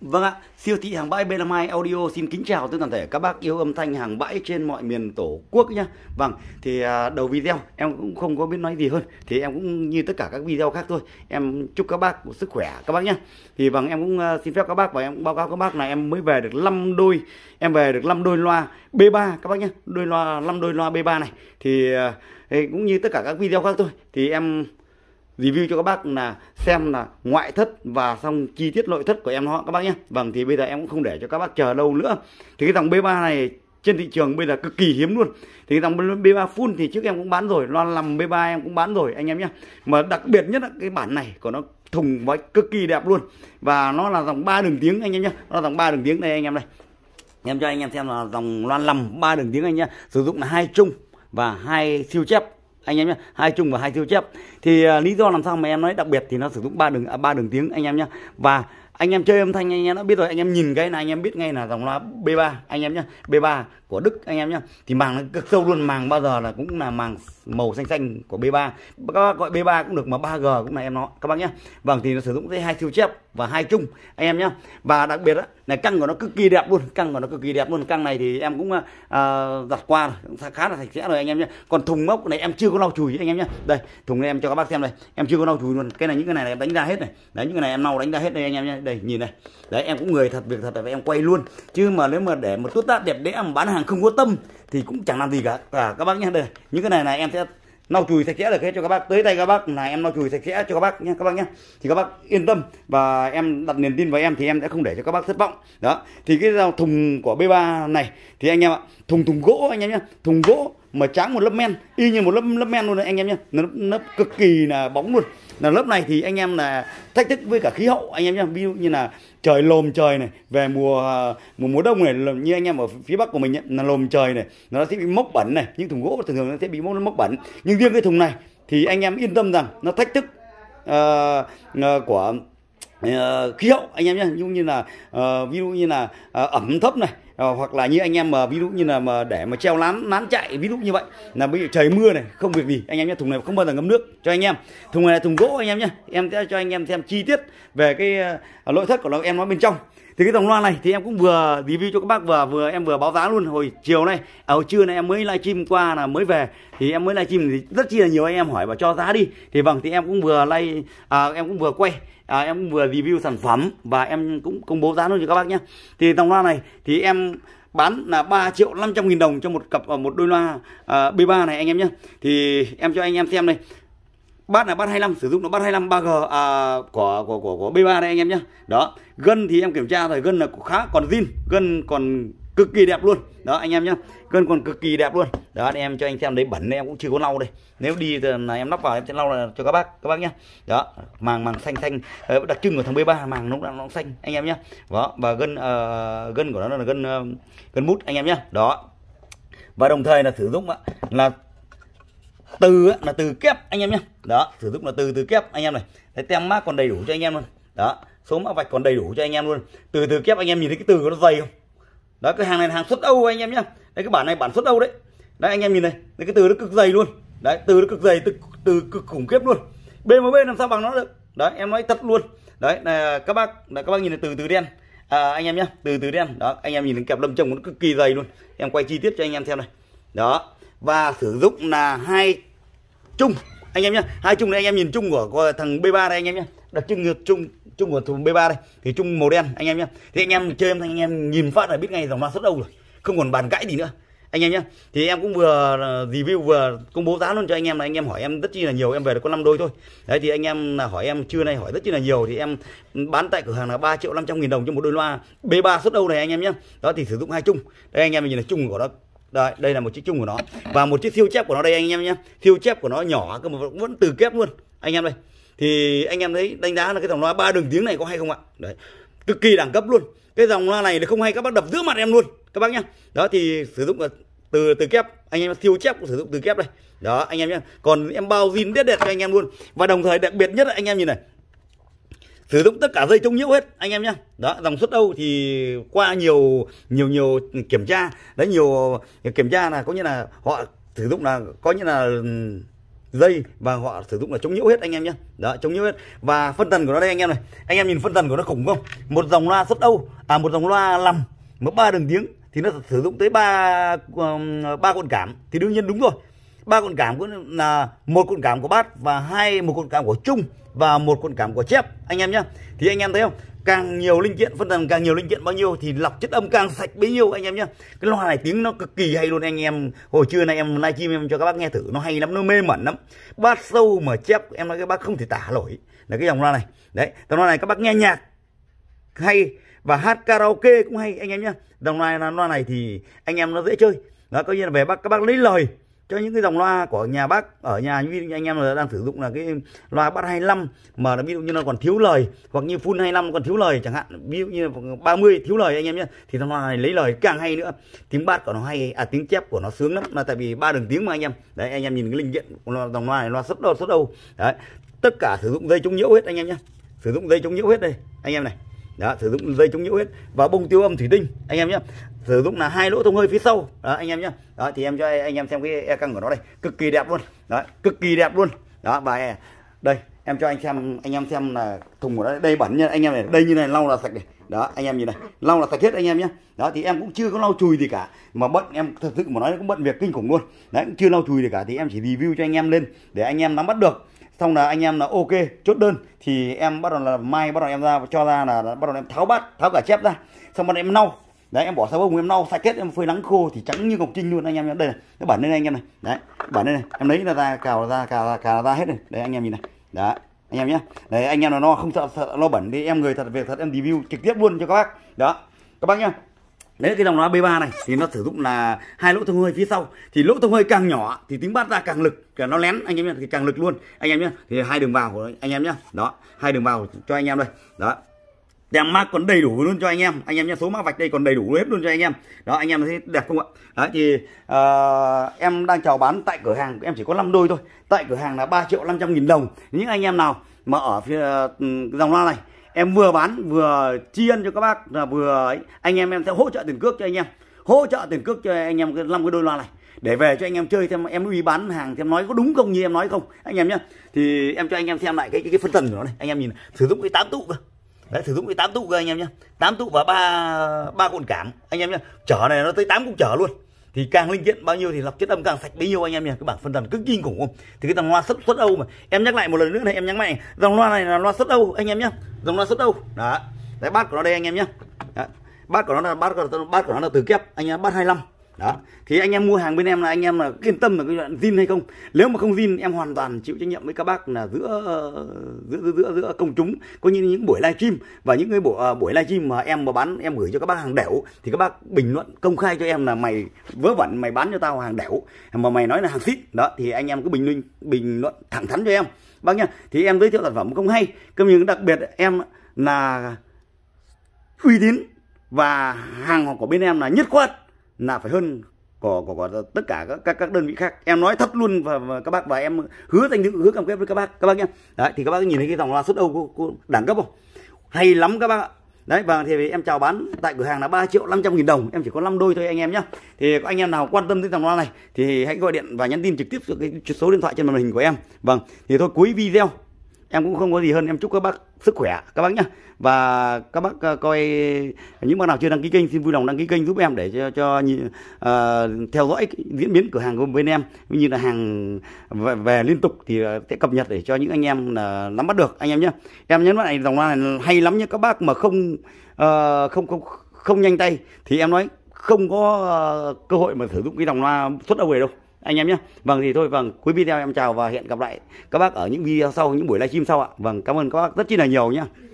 Vâng ạ, siêu thị hàng bãi B52 Audio xin kính chào tất toàn thể các bác yêu âm thanh hàng bãi trên mọi miền Tổ quốc nhé. Vâng, thì à, đầu video em cũng không có biết nói gì hơn, thì em cũng như tất cả các video khác thôi. Em chúc các bác sức khỏe các bác nhé. Thì vâng, em cũng à, xin phép các bác và em báo cáo các bác là em mới về được 5 đôi, em về được 5 đôi loa B3 các bác nhé. Đôi loa 5 đôi loa B3 này thì, à, thì cũng như tất cả các video khác thôi. Thì em review cho các bác là xem là ngoại thất và xong chi tiết nội thất của em nó các bác nhé vâng thì bây giờ em cũng không để cho các bác chờ lâu nữa thì cái dòng B3 này trên thị trường bây giờ cực kỳ hiếm luôn thì cái dòng B3 full thì trước em cũng bán rồi Loan làm B3 em cũng bán rồi anh em nhé mà đặc biệt nhất là cái bản này của nó thùng vách cực kỳ đẹp luôn và nó là dòng ba đường tiếng anh em nhé nó là dòng ba đường tiếng đây anh em đây em cho anh em xem là dòng loan lầm ba đường tiếng anh nhé sử dụng là hai trung và hai siêu chép anh em nhé hai chung và hai siêu chép thì uh, lý do làm sao mà em nói đặc biệt thì nó sử dụng ba đường à, ba đường tiếng anh em nhé và anh em chơi âm thanh anh em đã biết rồi anh em nhìn cái này anh em biết ngay là dòng loa B3 anh em nhé B3 của Đức anh em nhá thì màng nó cực sâu luôn màng bao giờ là cũng là màng màu xanh xanh của B3 các bác gọi B3 cũng được mà 3G cũng là em nó các bác nhá vâng thì nó sử dụng tới hai siêu chép và hai chung anh em nhá và đặc biệt á là căng của nó cực kỳ đẹp luôn căng của nó cực kỳ đẹp luôn căng này thì em cũng uh, giặt qua khá là sạch sẽ rồi anh em nhé còn thùng mốc này em chưa có lau chùi anh em nhé đây thùng này em cho các bác xem đây em chưa có lau chùi luôn cái này những cái này em đánh ra hết này đấy những cái này em lau đánh ra hết đây anh em nhé đây nhìn này đấy em cũng người thật việc thật là em quay luôn chứ mà nếu mà để một tút tát đẹp đẽ mà bán hàng hàng không có tâm thì cũng chẳng làm gì cả à, các bác nhé đây những cái này là em sẽ lau chùi sạch sẽ được hết cho các bác tới tay các bác là em lau chùi sạch sẽ cho các bác nhé các bác nhé thì các bác yên tâm và em đặt niềm tin vào em thì em sẽ không để cho các bác thất vọng đó thì cái thùng của B3 này thì anh em ạ thùng thùng gỗ anh em nhé thùng gỗ mà tráng một lớp men y như một lớp lớp men luôn đấy anh em nhé nó lớp cực kỳ là bóng luôn là lớp này thì anh em là thách thức với cả khí hậu anh em nhé ví dụ như là trời lồm trời này về mùa mùa mùa đông này như anh em ở phía bắc của mình ấy, là lồm trời này nó sẽ bị mốc bẩn này những thùng gỗ thường thường nó sẽ bị mốc mốc bẩn nhưng riêng cái thùng này thì anh em yên tâm rằng nó thách thức uh, uh, của uh, khí hậu anh em nhé ví dụ như là uh, ví dụ như là uh, ẩm thấp này Ờ, hoặc là như anh em mà ví dụ như là mà để mà treo lán lán chạy ví dụ như vậy là bây giờ trời mưa này không việc gì anh em nhé thùng này không bao giờ ngấm nước cho anh em thùng này là thùng gỗ anh em nhé em sẽ cho anh em xem chi tiết về cái nội ờ, thất của nó em nói bên trong thì cái tổng loa này thì em cũng vừa review cho các bác vừa vừa em vừa báo giá luôn hồi chiều nay à hồi trưa này em mới livestream qua là mới về thì em mới livestream thì rất chi là nhiều anh em hỏi và cho giá đi thì vâng thì em cũng vừa live à, em cũng vừa quay à, em cũng vừa review sản phẩm và em cũng công bố giá luôn cho các bác nhé thì tổng loa này thì em bán là 3 triệu 500 nghìn đồng cho một cặp à, một đôi loa à, B3 này anh em nhé thì em cho anh em xem đây bát là bát 25 sử dụng là bát 25 3G à, của của của của B3 đây anh em nhá đó gân thì em kiểm tra rồi gân là khá còn zin gân còn cực kỳ đẹp luôn đó anh em nhá gân còn cực kỳ đẹp luôn đó anh em cho anh xem đấy bẩn em cũng chưa có lau đây nếu đi là em lắp vào em sẽ lau là cho các bác các bác nhá đó màng màng xanh xanh ờ, đặc trưng của thằng B3 màng nó đang nó xanh anh em nhá đó và gân uh, gân của nó là gân uh, gân mút anh em nhá đó và đồng thời là sử dụng là từ là từ kép anh em nhé đó sử dụng là từ từ kép anh em này cái tem mát còn đầy đủ cho anh em luôn đó số mã vạch còn đầy đủ cho anh em luôn từ từ kép anh em nhìn thấy cái từ của nó dày không đó cái hàng này là hàng xuất Âu anh em nhé đấy cái bản này bản xuất Âu đấy đấy anh em nhìn này đấy, cái từ nó cực dày luôn đấy từ nó cực dày từ từ cực khủng khiếp luôn bên với bên làm sao bằng nó được đấy em nói thật luôn đấy là các bác là các bác nhìn là từ từ đen à, anh em nhé từ từ đen đó anh em nhìn thấy kẹp lâm trồng nó cực kỳ dày luôn em quay chi tiết cho anh em xem này đó và sử dụng là hai chung anh em nhá hai chung này anh em nhìn chung của, của thằng B3 đây anh em nhá đặc trưng ngược chung chung của thùng B3 đây thì chung màu đen anh em nhá thì anh em chơi em anh em nhìn phát là biết ngay dòng loa xuất đâu rồi không còn bàn cãi gì nữa anh em nhá thì em cũng vừa review vừa công bố giá luôn cho anh em là anh em hỏi em rất chi là nhiều em về được có 5 đôi thôi đấy thì anh em là hỏi em trưa nay hỏi rất chi là nhiều thì em bán tại cửa hàng là 3 triệu 500 nghìn đồng cho một đôi loa B3 xuất đâu này anh em nhá đó thì sử dụng hai chung đây anh em nhìn là chung của nó Đấy, đây là một chiếc chung của nó. Và một chiếc siêu chép của nó đây anh em nhé. siêu chép của nó nhỏ cơ mà vẫn từ kép luôn. Anh em đây. Thì anh em thấy đánh giá là cái dòng loa ba đường tiếng này có hay không ạ? Đấy. Cực kỳ đẳng cấp luôn. Cái dòng loa này không hay các bác đập giữa mặt em luôn các bác nhá. Đó thì sử dụng ờ, từ từ kép anh em siêu chép cũng sử dụng từ kép đây đó anh em nhé còn em bao zin đét đẹp cho anh em luôn và đồng thời đặc biệt nhất là anh em nhìn này sử dụng tất cả dây chống nhiễu hết anh em nhé đó dòng xuất Âu thì qua nhiều nhiều nhiều kiểm tra đấy nhiều kiểm tra là có nghĩa là họ sử dụng là có nghĩa là dây và họ sử dụng là chống nhiễu hết anh em nhé đó chống nhiễu hết và phân tần của nó đây anh em này anh em nhìn phân tần của nó khủng không một dòng loa xuất Âu à một dòng loa lầm một ba đường tiếng thì nó sử dụng tới ba um, ba cuộn cảm thì đương nhiên đúng rồi ba cuộn cảm của là một cuộn cảm của bát và hai một cuộn cảm của chung và một cuộn cảm của chép anh em nhé thì anh em thấy không càng nhiều linh kiện phân tầng càng nhiều linh kiện bao nhiêu thì lọc chất âm càng sạch bấy nhiêu anh em nhé cái loa này tiếng nó cực kỳ hay luôn anh em hồi trưa nay em livestream em cho các bác nghe thử nó hay lắm nó mê mẩn lắm bát sâu mà chép em nói các bác không thể tả nổi là cái dòng loa này đấy dòng loa này các bác nghe nhạc hay và hát karaoke cũng hay anh em nhé dòng loa loa này thì anh em nó dễ chơi đó coi như là về bác các bác lấy lời cho những cái dòng loa của nhà bác ở nhà như anh em là đang sử dụng là cái loa bát 25 mà là ví dụ như nó còn thiếu lời hoặc như full 25 còn thiếu lời chẳng hạn ví dụ như 30 thiếu lời anh em nhé thì loa này lấy lời càng hay nữa tiếng bát của nó hay à tiếng chép của nó sướng lắm mà tại vì ba đường tiếng mà anh em đấy anh em nhìn cái linh kiện của dòng loa này loa rất đâu rất đâu đấy tất cả sử dụng dây chống nhiễu hết anh em nhé sử dụng dây chống nhiễu hết đây anh em này đó sử dụng dây chống nhiễu hết và bông tiêu âm thủy tinh anh em nhé sử dụng là hai lỗ thông hơi phía sau đó anh em nhé đó thì em cho anh em xem cái e căng của nó đây cực kỳ đẹp luôn đó cực kỳ đẹp luôn đó và e. đây em cho anh xem anh em xem là thùng của nó đây bẩn nha anh em này đây như này lau là sạch này đó anh em nhìn này lau là sạch hết anh em nhé đó thì em cũng chưa có lau chùi gì cả mà bận em thật sự mà nói cũng bận việc kinh khủng luôn đấy cũng chưa lau chùi gì cả thì em chỉ review cho anh em lên để anh em nắm bắt được xong là anh em là ok chốt đơn thì em bắt đầu là mai bắt đầu em ra cho ra là bắt đầu em tháo bát tháo cả chép ra xong bắt đầu em lau đấy em bỏ xà bông em lau sạch hết em phơi nắng khô thì trắng như ngọc trinh luôn anh em nhé đây này cái bản lên anh em này đấy bản lên này em lấy ra ra cào ra cào cào ra hết này đấy anh em nhìn này đó anh em nhé đấy anh em là nó không sợ, sợ lo bẩn đi em người thật việc thật em review trực tiếp luôn cho các bác đó các bác nhá đấy cái dòng loa B3 này thì nó sử dụng là hai lỗ thông hơi phía sau thì lỗ thông hơi càng nhỏ thì tiếng bát ra càng lực cả nó lén anh em nhé thì càng lực luôn anh em nhé thì hai đường vào của anh em nhé đó hai đường vào cho anh em đây đó tem mát còn đầy đủ luôn cho anh em anh em nhé số mã vạch đây còn đầy đủ hết luôn cho anh em đó anh em thấy đẹp không ạ đấy thì uh, em đang chào bán tại cửa hàng em chỉ có 5 đôi thôi tại cửa hàng là 3 triệu 500 nghìn đồng những anh em nào mà ở phía ừ, dòng loa này em vừa bán vừa tri ân cho các bác là vừa ấy. anh em em sẽ hỗ trợ tiền cước cho anh em hỗ trợ tiền cước cho anh em cái năm cái đôi loa này để về cho anh em chơi thêm em uy bán hàng thêm nói có đúng không như em nói không anh em nhé thì em cho anh em xem lại cái cái, cái phân tầng của nó này anh em nhìn sử dụng cái tám tụ cơ đấy sử dụng cái tám tụ cơ anh em nhé tám tụ và ba ba cuộn cảm anh em nhé chở này nó tới tám cũng chở luôn thì càng linh kiện bao nhiêu thì lọc chất âm càng sạch bấy nhiêu anh em nhé cái bảng phân tần cực kinh khủng không thì cái dòng loa xuất xuất âu mà em nhắc lại một lần nữa này em nhắc lại dòng loa này là loa xuất âu anh em nhé dòng loa xuất âu đó đấy bát của nó đây anh em nhé bát của nó là bát của bát của nó là từ kép anh em bát 25 đó thì anh em mua hàng bên em là anh em là yên tâm là cái đoạn zin hay không nếu mà không zin em hoàn toàn chịu trách nhiệm với các bác là giữa giữa giữa giữa, giữa công chúng có như những buổi livestream và những cái buổi à, buổi livestream mà em mà bán em gửi cho các bác hàng đẻo thì các bác bình luận công khai cho em là mày vớ vẩn mày bán cho tao hàng đẻo mà mày nói là hàng xịn đó thì anh em cứ bình luận bình luận thẳng thắn cho em bác nhá thì em giới thiệu sản phẩm không hay cũng như đặc biệt em là uy tín và hàng của bên em là nhất quát là phải hơn của, của, của tất cả các, các các đơn vị khác em nói thật luôn và, và các bác và em hứa danh dự hứa cam kết với các bác các bác nhé đấy thì các bác nhìn thấy cái dòng loa xuất âu của, của đẳng cấp không hay lắm các bác ạ đấy và thì em chào bán tại cửa hàng là 3 triệu 500 nghìn đồng em chỉ có 5 đôi thôi anh em nhé thì có anh em nào quan tâm đến dòng loa này thì hãy gọi điện và nhắn tin trực tiếp cho cái số điện thoại trên màn hình của em vâng thì thôi cuối video em cũng không có gì hơn em chúc các bác sức khỏe các bác nhé và các bác ờ, coi những bác nào chưa đăng ký kênh xin vui lòng đăng ký kênh giúp em để cho cho uh, theo dõi diễn biến cửa hàng của bên em như là hàng về, về liên tục thì ờ, sẽ cập nhật để cho những anh em là nắm bắt được anh em nhé em nhấn mạnh này dòng loa này hay lắm nhé các bác mà không uh, không không không nhanh tay thì em nói không có uh, cơ hội mà sử dụng cái dòng loa xuất đầu về đâu anh em nhé vâng thì thôi vâng cuối video em chào và hẹn gặp lại các bác ở những video sau những buổi livestream sau ạ vâng cảm ơn các bác rất chi là nhiều nhé